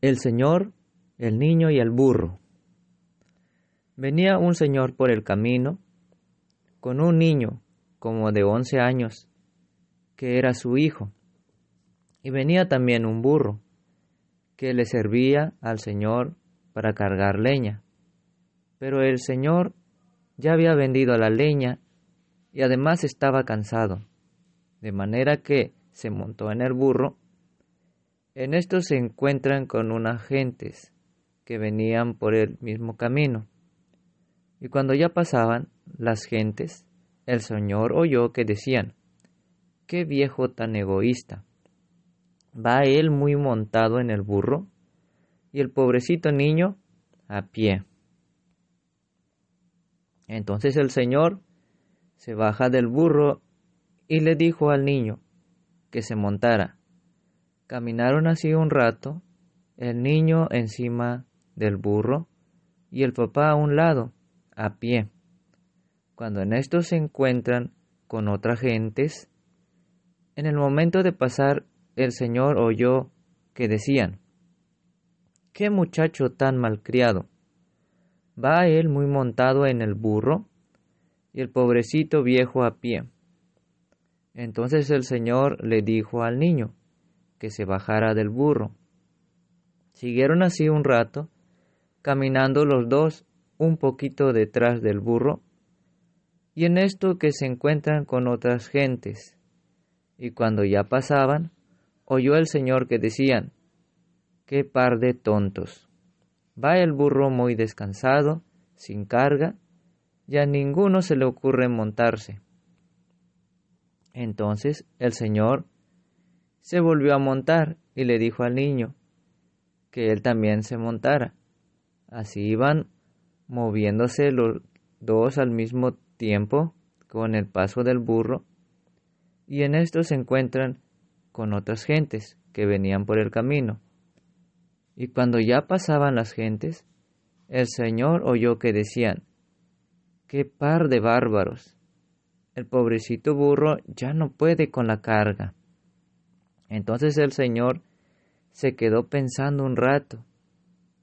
el Señor, el niño y el burro. Venía un señor por el camino con un niño como de once años, que era su hijo, y venía también un burro, que le servía al señor para cargar leña. Pero el señor ya había vendido la leña y además estaba cansado, de manera que se montó en el burro en esto se encuentran con unas gentes que venían por el mismo camino. Y cuando ya pasaban las gentes, el Señor oyó que decían, qué viejo tan egoísta. Va él muy montado en el burro y el pobrecito niño a pie. Entonces el Señor se baja del burro y le dijo al niño que se montara Caminaron así un rato, el niño encima del burro y el papá a un lado, a pie. Cuando en esto se encuentran con otras gentes, en el momento de pasar el señor oyó que decían, ¡Qué muchacho tan malcriado! Va él muy montado en el burro y el pobrecito viejo a pie. Entonces el señor le dijo al niño, que se bajara del burro. Siguieron así un rato, caminando los dos un poquito detrás del burro, y en esto que se encuentran con otras gentes. Y cuando ya pasaban, oyó el señor que decían, qué par de tontos. Va el burro muy descansado, sin carga, y a ninguno se le ocurre montarse. Entonces el señor se volvió a montar y le dijo al niño que él también se montara. Así iban moviéndose los dos al mismo tiempo con el paso del burro, y en esto se encuentran con otras gentes que venían por el camino. Y cuando ya pasaban las gentes, el Señor oyó que decían, ¡Qué par de bárbaros! El pobrecito burro ya no puede con la carga. Entonces el Señor se quedó pensando un rato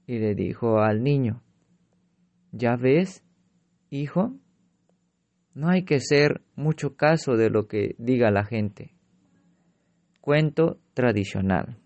y le dijo al niño, ¿ya ves, hijo? No hay que ser mucho caso de lo que diga la gente. Cuento tradicional.